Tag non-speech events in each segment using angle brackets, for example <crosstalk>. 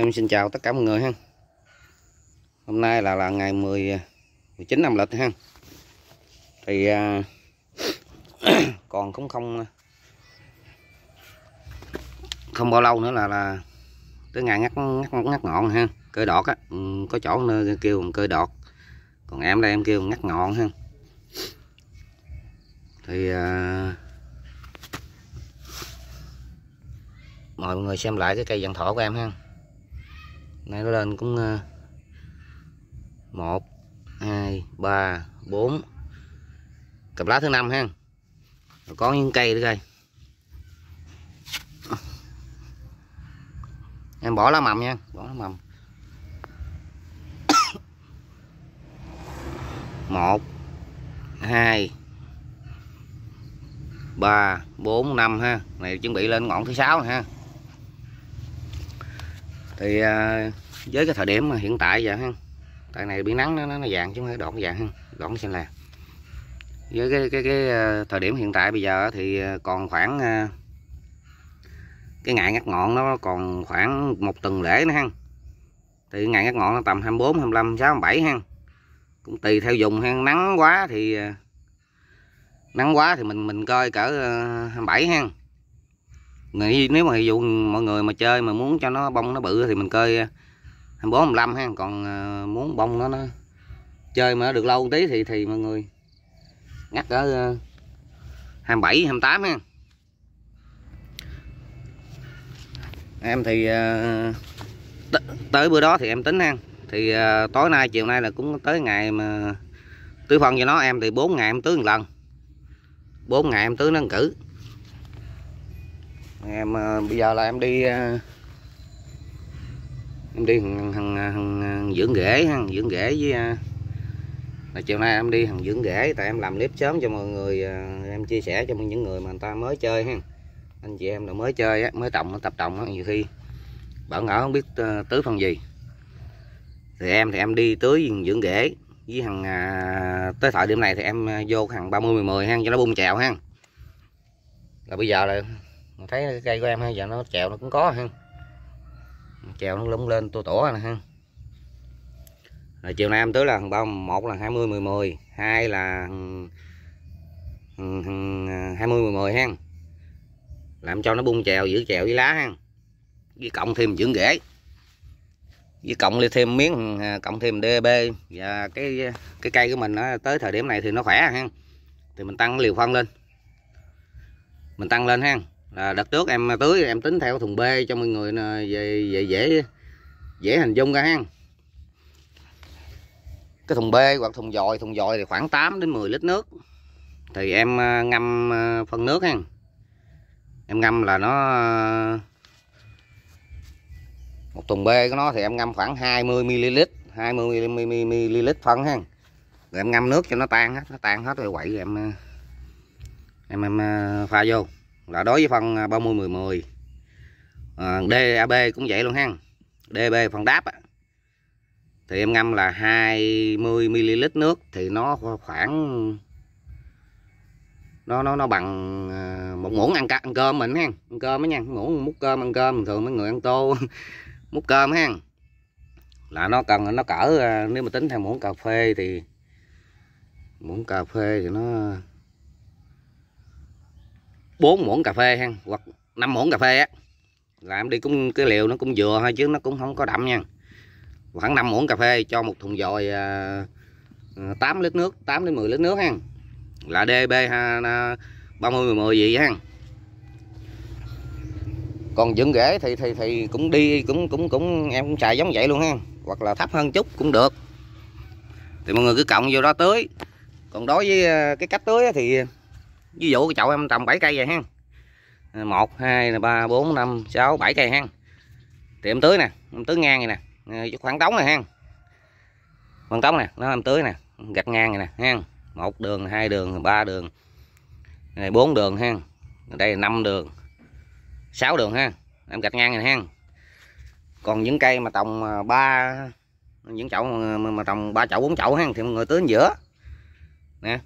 em xin chào tất cả mọi người ha hôm nay là là ngày 10 19 âm lịch ha thì à, <coughs> còn cũng không không bao lâu nữa là là tới ngày ngắt ngắt ngắt ngọn ha cơi đọt á ừ, có chỗ nơi kêu cơi đọt còn em đây em kêu ngắt ngọn ha thì à, mời mọi người xem lại cái cây dàn thỏ của em ha nay nó lên cũng ờ, một hai ba bốn cặp lá thứ năm ha Rồi có những cây nữa coi em bỏ lá mầm nha bỏ lá mầm <coughs> một hai ba bốn năm ha này chuẩn bị lên ngọn thứ sáu ha thì à, với cái thời điểm mà hiện tại vậy ha tại này bị nắng nó nó vàng chứ không phải đọt vàng ha đọt xanh là với cái, cái cái ờ, thời điểm hiện tại bây giờ thì ờ, còn khoảng ờ, cái ngày ngắt ngọn nó còn khoảng một tuần lễ nữa ha thì ngày ngắt ngọn nó tầm 24 25 26 27 ha cũng tùy theo dùng ha nắng quá thì nắng quá thì mình mình coi cỡ 27 ha nếu mà ví dụ mọi người mà chơi mà muốn cho nó bông nó bự thì mình coi 24 15 ha còn ờ, muốn bông nó nó chơi mà được lâu tí thì thì mọi người ngắt ở 27 ờ, 28 ha em thì ờ, tới bữa đó thì em tính ha thì tối nay chiều nay là cũng tới ngày mà tưới phân cho nó em thì 4 ngày em tưới một lần 4 ngày em tưới nó cử em bây giờ là em đi em đi hàng, hàng, hàng, dưỡng rễ hàng dưỡng rễ với à, là chiều nay em đi hàng dưỡng rễ tại em làm clip sớm cho mọi người à, em chia sẻ cho những người mà người ta mới chơi ha anh chị em là mới chơi mới trồng tập trồng nhiều khi bảo ngỡ không biết à, tưới phần gì thì em thì em đi tưới dưỡng rễ với hàng tới thời điểm này thì em vô hàng 30 10 10 ha cho nó bung chèo ha là bây giờ là thấy cây của em hay giờ nó chèo nó cũng có ha chèo nó lúng lên tôi tổ nè ha rồi chiều nay em tới là thằng bao một là 20 10 10 hai là 20 10 10 ha làm cho nó bung chèo giữ chèo với lá ha với cộng thêm dưỡng rễ với cộng thêm miếng à, cộng thêm DB và cái cái cây của mình nó tới thời điểm này thì nó khỏe ha thì mình tăng liều phân lên mình tăng lên ha là đợt trước em tưới em tính theo thùng b cho mọi người về, về dễ dễ hình dung ra ha cái thùng b hoặc thùng dòi thùng dòi thì khoảng 8 đến 10 lít nước thì em à, ngâm à, phân nước ha em ngâm là nó à, một thùng b của nó thì em ngâm khoảng 20 ml 20 ml phân ha rồi em ngâm nước cho nó tan hết nó tan hết rồi quậy rồi em em em pha vô là đối với phân 30 10 10 à, à DAB cũng vậy luôn ha DB phần đáp thì em ngâm là 20 ml nước thì nó khoảng nó nó nó bằng à, một muỗng ăn, ăn cơm mình ha ăn cơm á nha muỗng múc cơm ăn cơm thường mấy người ăn tô <laughs> múc cơm ha là nó cần nó cỡ à, nếu mà tính theo muỗng cà phê thì muỗng cà phê thì nó 4 muỗng cà phê ha hoặc 5 muỗng cà phê á làm đi cũng cái liều nó cũng vừa thôi chứ nó cũng không có đậm nha khoảng 5 muỗng cà phê cho một thùng dồi 8 à, à, lít nước 8 đến 10 lít nước ha là DB 30 10 gì ha còn dựng rễ thì thì thì cũng đi cũng cũng cũng em cũng xài giống vậy luôn ha hoặc là thấp hơn chút cũng được thì mọi người cứ cộng vô đó tưới còn đối với à, cái cách tưới thì ví dụ cái chậu em trồng 7 cây vậy ha một hai ba bốn năm sáu bảy cây ha thì em tưới nè em tưới ngang này nè ờ, khoảng trống này ha khoảng trống nè nó em tưới nè gạch ngang này nè ha một đường hai đường ba đường này bốn đường ha đây là năm đường sáu đường ha em gạch ngang này ha còn những cây mà trồng ờ, ba những chậu mà, mà trồng ba chậu bốn chậu ha thì mọi người tưới giữa nè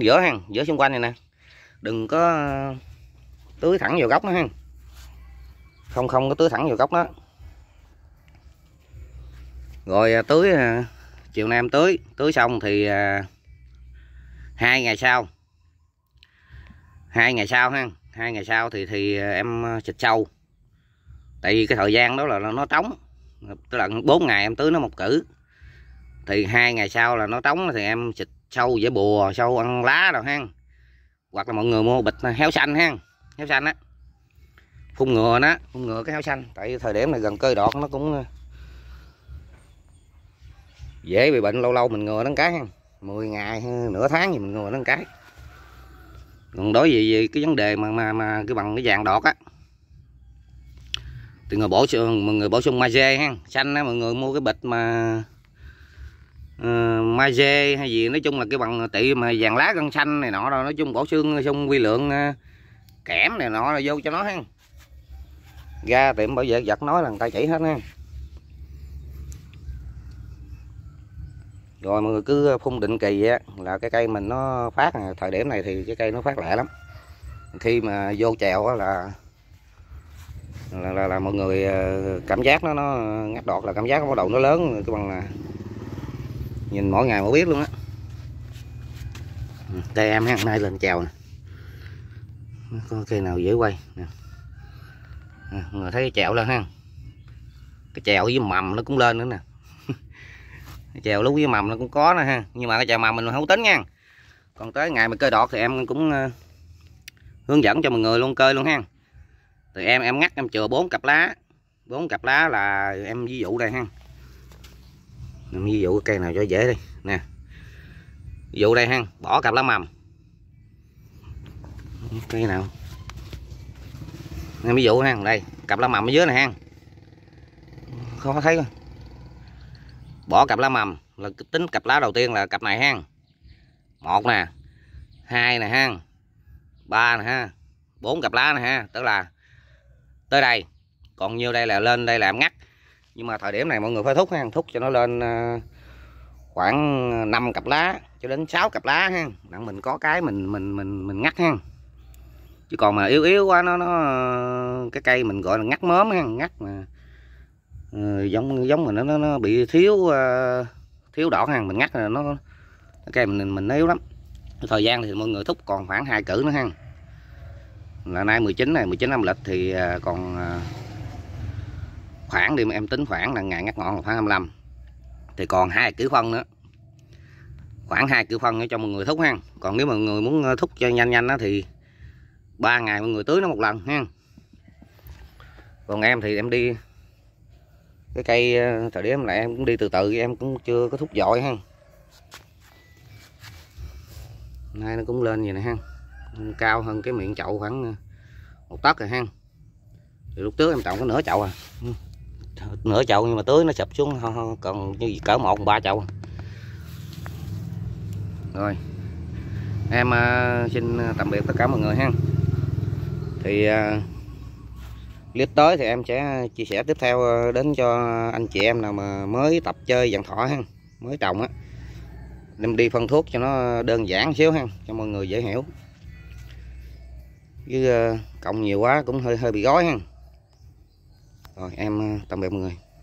giữa ha giữa xung quanh này nè đừng có ờ, tưới thẳng vào gốc nó ha không không có tưới thẳng vào gốc đó rồi ờ, tưới ờ, chiều nay em tưới tưới xong thì hai ngày sau hai ngày sau ha hai ngày sau thì thì em xịt sâu tại vì cái thời gian đó là nó trống tức là bốn ngày em tưới nó một cử thì hai ngày sau là nó trống thì em xịt sâu dễ bùa sâu ăn lá rồi ha hoặc là mọi người mua bịch heo xanh ha heo xanh á phun ngừa nó phun ngừa cái heo xanh tại thời điểm này gần cơi đọt nó cũng ờ, dễ bị bệnh lâu lâu mình ngừa nó cái ha 10 ngày nửa tháng thì mình ngồi nó cái còn đối với, với cái vấn đề mà mà mà cái bằng cái vàng đọt á thì người bổ sung mọi người bổ sung magie ha xanh á mọi người mua cái bịch mà uh, mai dê hay gì nói chung là cái bằng tị mà vàng lá gân xanh này nọ rồi nói chung bổ xương xung quy lượng uh, kẽm này nọ rồi vô cho nó ha ra tiệm bảo vệ vật nói là người ta chỉ hết ha rồi mọi người cứ phun định kỳ á là cái cây mình nó phát à, thời điểm này thì cái cây nó phát lạ lắm khi mà vô chèo á là là, là là mọi người ờ, cảm giác nó nó ngắt đọt là cảm giác bắt đầu nó lớn cái bằng là nhìn mỗi ngày mà biết luôn á đây ừ, em hôm nay lên chèo nè có cây nào dễ quay nè ừ, người thấy cái chèo lên ha cái chèo với mầm nó cũng lên nữa nè <laughs> chèo lúc với mầm nó cũng có nè ha nhưng mà cái chèo mầm mình không tính nha còn tới ngày mà cơi đọt thì em cũng ờ, hướng dẫn cho mọi người luôn cơi luôn ha thì em em ngắt em chừa bốn cặp lá bốn cặp lá là em ví dụ đây ha ví dụ cây nào cho dễ đi nè ví dụ đây ha bỏ cặp lá mầm cây nào nè, ví dụ ha đây cặp lá mầm ở dưới này ha khó thấy không bỏ cặp lá mầm là tính cặp lá đầu tiên là cặp này ha một nè hai nè ha ba nè ha bốn cặp lá nè ha tức là tới đây còn nhiêu đây là lên đây làm ngắt nhưng mà thời điểm này mọi người phải thúc ha thúc cho nó lên ờ, khoảng 5 ờ, cặp lá cho đến 6 cặp lá ha nặng mình có cái mình mình mình mình ngắt ha chứ còn mà yếu yếu quá nó nó cái cây mình gọi là ngắt mớm ha ngắt mà ừ, giống giống mà nó nó, nó bị thiếu uh, thiếu đỏ ha mình ngắt là nó cái cây mình mình yếu lắm thời gian thì mọi người thúc còn khoảng hai cử nữa ha là nay 19 này 19 âm lịch thì còn khoảng đi mà em tính khoảng là ngày ngắt ngọn là khoảng 25 thì còn hai cử phân nữa khoảng hai cử phân cho mọi người thúc ha còn nếu mà người muốn ờ, thúc cho nhanh nhanh đó thì ba ngày mọi người tưới nó một lần ha còn em thì em đi cái cây ờ, thời điểm này em cũng đi từ từ em cũng chưa có thúc giỏi ha nay nó cũng lên gì nè ha cao hơn cái miệng chậu khoảng ờ, một tấc rồi ha thì lúc trước em trồng có nửa chậu à nửa chậu nhưng mà tưới nó sập xuống còn như cỡ một ba chậu rồi em à, xin tạm biệt tất cả mọi người ha thì à, clip tới thì em sẽ chia sẻ tiếp theo à, đến cho anh chị em nào mà mới tập chơi dàn thỏ ha mới trồng á đem đi phân thuốc cho nó đơn giản xíu ha cho mọi người dễ hiểu chứ cộng nhiều quá cũng hơi hơi bị gói ha rồi em ờ, tạm biệt mọi người